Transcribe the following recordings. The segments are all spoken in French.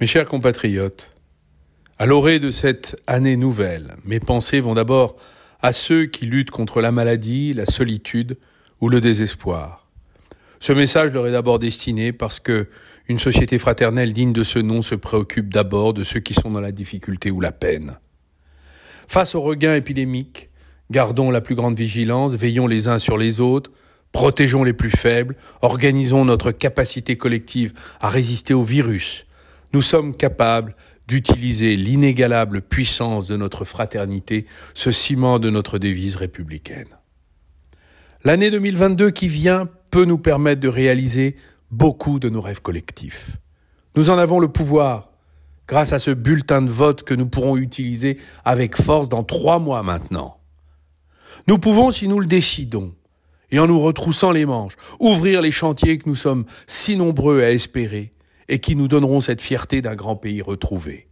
Mes chers compatriotes, à l'orée de cette année nouvelle, mes pensées vont d'abord à ceux qui luttent contre la maladie, la solitude ou le désespoir. Ce message leur est d'abord destiné parce que une société fraternelle digne de ce nom se préoccupe d'abord de ceux qui sont dans la difficulté ou la peine. Face au regain épidémique, gardons la plus grande vigilance, veillons les uns sur les autres, protégeons les plus faibles, organisons notre capacité collective à résister au virus nous sommes capables d'utiliser l'inégalable puissance de notre fraternité, ce ciment de notre devise républicaine. L'année 2022 qui vient peut nous permettre de réaliser beaucoup de nos rêves collectifs. Nous en avons le pouvoir grâce à ce bulletin de vote que nous pourrons utiliser avec force dans trois mois maintenant. Nous pouvons, si nous le décidons, et en nous retroussant les manches, ouvrir les chantiers que nous sommes si nombreux à espérer, et qui nous donneront cette fierté d'un grand pays retrouvé.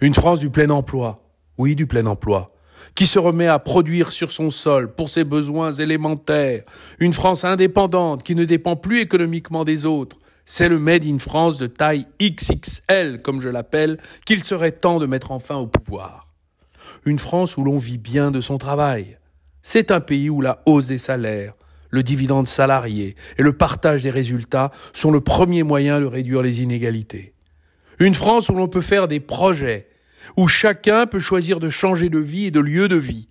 Une France du plein emploi, oui du plein emploi, qui se remet à produire sur son sol pour ses besoins élémentaires, une France indépendante qui ne dépend plus économiquement des autres. C'est le Made in France de taille XXL, comme je l'appelle, qu'il serait temps de mettre enfin au pouvoir. Une France où l'on vit bien de son travail. C'est un pays où la hausse des salaires, le dividende salarié et le partage des résultats sont le premier moyen de réduire les inégalités. Une France où l'on peut faire des projets, où chacun peut choisir de changer de vie et de lieu de vie.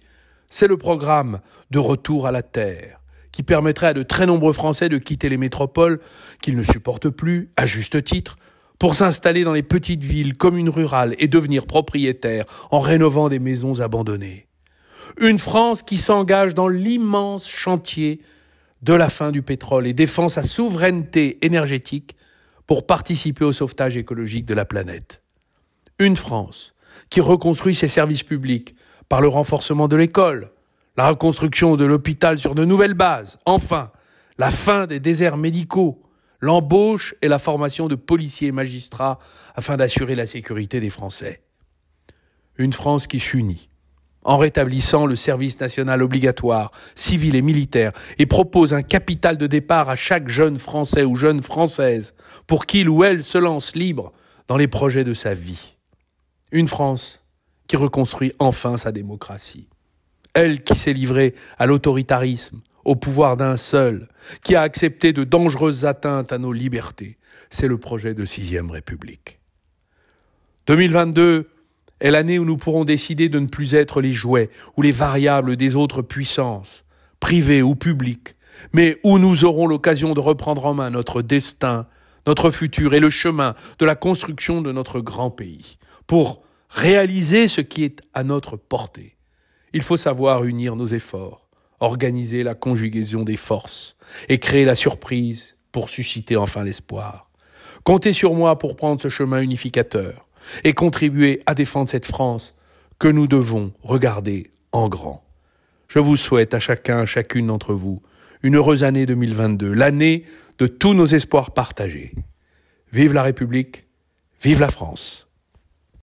C'est le programme de retour à la Terre, qui permettrait à de très nombreux Français de quitter les métropoles qu'ils ne supportent plus, à juste titre, pour s'installer dans les petites villes, communes rurales et devenir propriétaires en rénovant des maisons abandonnées. Une France qui s'engage dans l'immense chantier de la fin du pétrole et défend sa souveraineté énergétique pour participer au sauvetage écologique de la planète. Une France qui reconstruit ses services publics par le renforcement de l'école, la reconstruction de l'hôpital sur de nouvelles bases, enfin, la fin des déserts médicaux, l'embauche et la formation de policiers et magistrats afin d'assurer la sécurité des Français. Une France qui s'unit en rétablissant le service national obligatoire, civil et militaire, et propose un capital de départ à chaque jeune Français ou jeune Française pour qu'il ou elle se lance libre dans les projets de sa vie. Une France qui reconstruit enfin sa démocratie. Elle qui s'est livrée à l'autoritarisme, au pouvoir d'un seul, qui a accepté de dangereuses atteintes à nos libertés. C'est le projet de Sixième République. 2022 est l'année où nous pourrons décider de ne plus être les jouets ou les variables des autres puissances, privées ou publiques, mais où nous aurons l'occasion de reprendre en main notre destin, notre futur et le chemin de la construction de notre grand pays, pour réaliser ce qui est à notre portée. Il faut savoir unir nos efforts, organiser la conjugaison des forces et créer la surprise pour susciter enfin l'espoir. Comptez sur moi pour prendre ce chemin unificateur et contribuer à défendre cette France que nous devons regarder en grand. Je vous souhaite à chacun, chacune d'entre vous, une heureuse année 2022, l'année de tous nos espoirs partagés. Vive la République, vive la France.